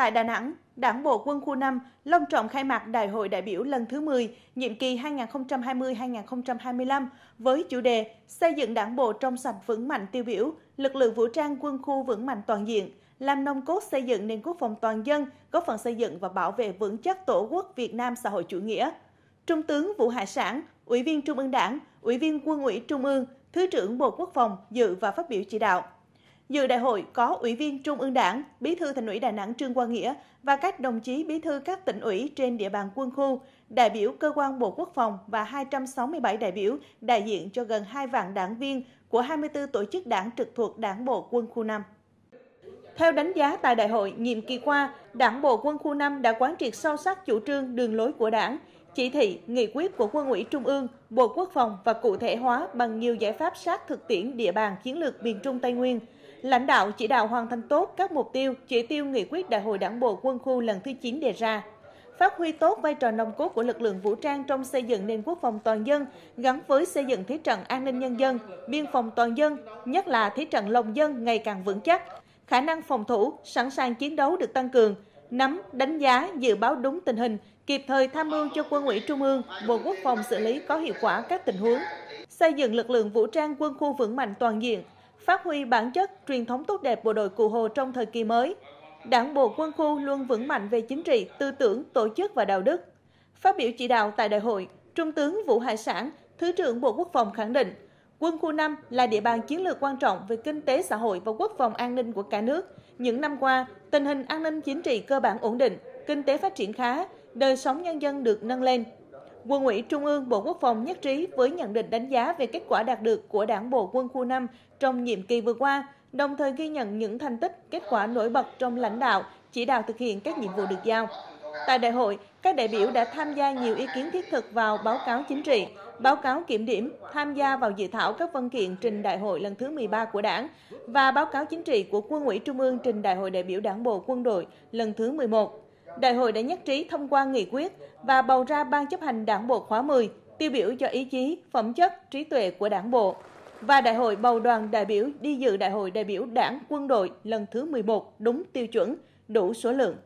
Tại Đà Nẵng, Đảng bộ quân khu 5 long trọng khai mạc Đại hội đại biểu lần thứ 10, nhiệm kỳ 2020-2025 với chủ đề Xây dựng Đảng bộ trong sạch vững mạnh tiêu biểu, lực lượng vũ trang quân khu vững mạnh toàn diện, làm nông cốt xây dựng nền quốc phòng toàn dân, góp phần xây dựng và bảo vệ vững chắc Tổ quốc Việt Nam xã hội chủ nghĩa. Trung tướng Vũ Hải Sản, Ủy viên Trung ương Đảng, Ủy viên Quân ủy Trung ương, Thứ trưởng Bộ Quốc phòng dự và phát biểu chỉ đạo. Dự đại hội có Ủy viên Trung ương Đảng, Bí thư Thành ủy Đà Nẵng Trương Quang Nghĩa và các đồng chí bí thư các tỉnh ủy trên địa bàn quân khu, đại biểu cơ quan Bộ Quốc phòng và 267 đại biểu đại diện cho gần 2 vạn đảng viên của 24 tổ chức đảng trực thuộc Đảng bộ quân khu 5. Theo đánh giá tại đại hội, nhiệm kỳ qua, Đảng bộ quân khu 5 đã quán triệt sâu sắc chủ trương đường lối của Đảng, chỉ thị, nghị quyết của Quân ủy Trung ương, Bộ Quốc phòng và cụ thể hóa bằng nhiều giải pháp sát thực tiễn địa bàn chiến lược miền Trung Tây Nguyên – lãnh đạo chỉ đạo hoàn thành tốt các mục tiêu, chỉ tiêu nghị quyết Đại hội Đảng bộ quân khu lần thứ 9 đề ra. Phát huy tốt vai trò nòng cốt của lực lượng vũ trang trong xây dựng nền quốc phòng toàn dân, gắn với xây dựng thế trận an ninh nhân dân, biên phòng toàn dân, nhất là thế trận lòng dân ngày càng vững chắc. Khả năng phòng thủ, sẵn sàng chiến đấu được tăng cường, nắm, đánh giá, dự báo đúng tình hình, kịp thời tham mưu cho quân ủy trung ương, bộ quốc phòng xử lý có hiệu quả các tình huống, xây dựng lực lượng vũ trang quân khu vững mạnh toàn diện, phát huy bản chất truyền thống tốt đẹp bộ đội cụ Hồ trong thời kỳ mới. Đảng bộ quân khu luôn vững mạnh về chính trị, tư tưởng, tổ chức và đạo đức. Phát biểu chỉ đạo tại đại hội, Trung tướng Vũ Hải Sản, Thứ trưởng Bộ Quốc phòng khẳng định, quân khu 5 là địa bàn chiến lược quan trọng về kinh tế xã hội và quốc phòng an ninh của cả nước. Những năm qua, tình hình an ninh chính trị cơ bản ổn định, kinh tế phát triển khá, đời sống nhân dân được nâng lên, Quân ủy Trung ương Bộ Quốc phòng nhất trí với nhận định đánh giá về kết quả đạt được của Đảng bộ quân khu 5 trong nhiệm kỳ vừa qua, đồng thời ghi nhận những thành tích, kết quả nổi bật trong lãnh đạo, chỉ đạo thực hiện các nhiệm vụ được giao. Tại đại hội, các đại biểu đã tham gia nhiều ý kiến thiết thực vào báo cáo chính trị, báo cáo kiểm điểm, tham gia vào dự thảo các văn kiện trình đại hội lần thứ 13 của Đảng và báo cáo chính trị của Quân ủy Trung ương trình đại hội đại biểu Đảng bộ quân đội lần thứ 11. Đại hội đã nhất trí thông qua nghị quyết và bầu ra Ban chấp hành Đảng bộ khóa 10, tiêu biểu cho ý chí, phẩm chất, trí tuệ của Đảng bộ. Và Đại hội bầu đoàn đại biểu đi dự Đại hội đại biểu Đảng quân đội lần thứ 11 đúng tiêu chuẩn, đủ số lượng.